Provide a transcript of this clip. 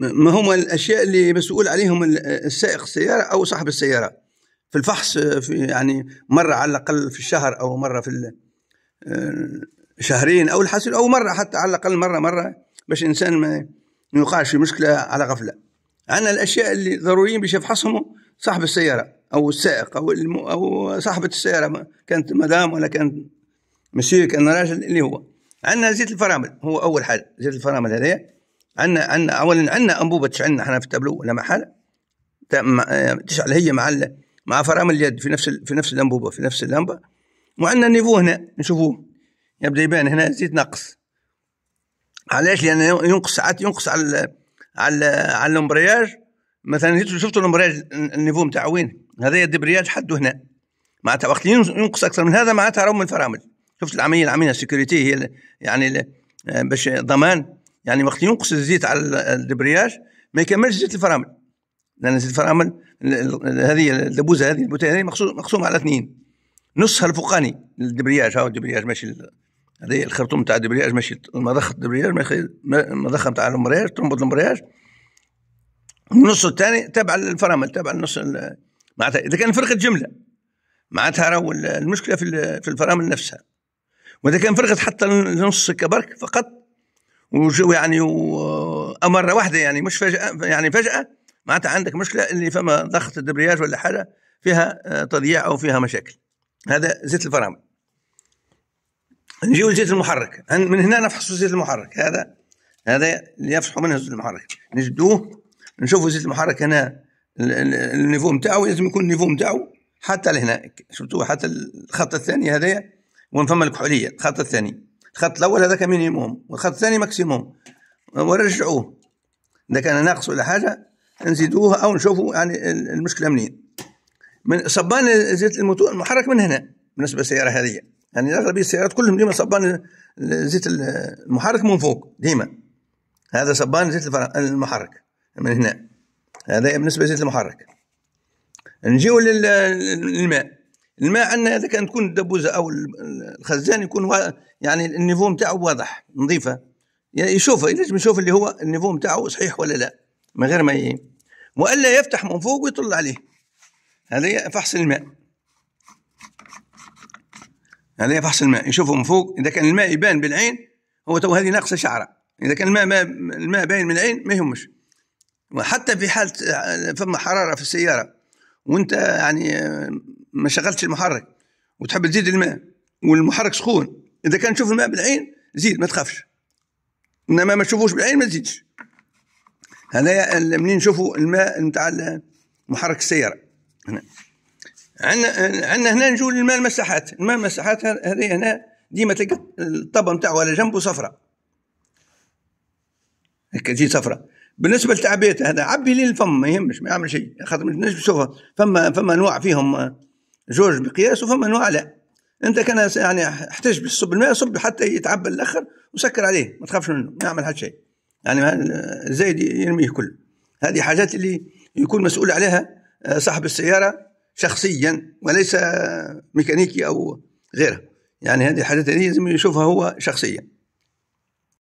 ما هما الاشياء اللي مسؤول عليهم السائق السياره او صاحب السياره في الفحص في يعني مره على الاقل في الشهر او مره في شهرين او الحسن او مره حتى على الاقل مره مره باش الانسان ما يوقعش في مشكله على غفله عندنا الاشياء اللي ضروريين باش يفحصهم صاحب السياره او السائق او او صاحبه السياره كانت مدام ولا كانت مسيو كان راجل اللي هو عندنا زيت الفرامل هو اول حاجه زيت الفرامل هذايا عندنا عندنا اولا عندنا انبوبه تشعلنا احنا في التابلو لا محاله آه، تشعل هي مع مع فرامل اليد في نفس في نفس الانبوبه في نفس اللمبه وعندنا النيفو هنا نشوفوه يبدا يبان هنا زيت نقص علاش لان ينقص ساعات ينقص على على على الامبرياج مثلا شفتوا الامبرياج النيفو نتاع وين هذا الدبرياج حده هنا معناتها وقت ينقص اكثر من هذا معناتها راهو من الفرامل شفت العمليه العمليه السكيورتي هي يعني آه، باش ضمان يعني وقت ينقص الزيت على الدبرياج ما يكملش زيت الفرامل لان زيت الفرامل هذه الدبوزه هذه البوتيه هذه مقسومه على اثنين نصها الفوقاني للدبرياج هاو الدبرياج ماشي هذه الخرطوم تاع الدبرياج ماشي المضخه الدبرياج المضخه تاع المرياج تربط المرياج النص الثاني تبع الفرامل تبع النص معناتها اذا كان فرقه جمله معناتها راهو المشكله في الفرامل نفسها واذا كان فرقه حتى النص كبرك فقط وجو يعني مره واحده يعني مش فجاه يعني فجاه معناتها عندك مشكله اللي فما ضغط الدبرياج ولا حاجه فيها آه، تضييع او فيها مشاكل هذا زيت الفرامل نجيو لزيت المحرك من هنا نفحصوا زيت المحرك هذا هذا اللي يفحصوا منه زيت المحرك نجدوه نشوفوا زيت المحرك هنا النيفو نتاعو لازم يكون النيفو نتاعو حتى لهنا شفتوه حتى الخط الثاني هذايا وين فما الكحوليه الخط الثاني الخط الاول هذاك مينيموم والخط الثاني ماكسيموم ونرجعوه اذا كان ناقص ولا حاجه نزيدوه او نشوفوا يعني المشكله منين من صبان زيت الموتور المحرك من هنا بالنسبه للسياره هذه يعني اغلبيه السيارات كلهم ديما صبان زيت المحرك من فوق ديما هذا صبان زيت المحرك من هنا هذا بالنسبه لزيت المحرك نجيو للماء الماء عندنا اذا كانت تكون الدبوزه او الخزان يكون يعني النيفو نتاعو واضح نظيفه يشوفه لازم يشوف اللي هو النيفو نتاعو صحيح ولا لا من غير ما ي... والا يفتح من فوق ويطل عليه هذا فحص الماء هذا فحص الماء يشوفه من فوق اذا كان الماء يبان بالعين هو تو هذه ناقصه شعره اذا كان الماء ما الماء باين من العين ما يهمش وحتى في حاله فما حراره في السياره وانت يعني ما شغلتش المحرك وتحب تزيد الماء والمحرك سخون اذا كان تشوف الماء بالعين زيد ما تخافش انما ما تشوفوش بالعين ما تزيدش هذا منين نشوفوا الماء نتاع محرك السياره هنا عندنا عندنا هنا نجول الماء المساحات الماء المساحات هذه هنا ديما تلقى الطبه نتاعو على جنبه صفراء هكا تجي صفراء بالنسبه للتعبئه هذا عبي لي الفم ما يهمش ما يعمل شيء خاطر ما تنجمش تشوفها فما فما انواع فيهم جورج مقياس وفما انواع لا انت كان يعني احتج بالصب الماء صب حتى يتعبى الاخر وسكر عليه ما تخافش منه ما يعمل حتى شيء يعني زايد يرميه كل هذه حاجات اللي يكون مسؤول عليها آه، صاحب السياره شخصيا وليس ميكانيكي او غيره يعني هذه الحاجات اللي لازم يشوفها هو شخصيا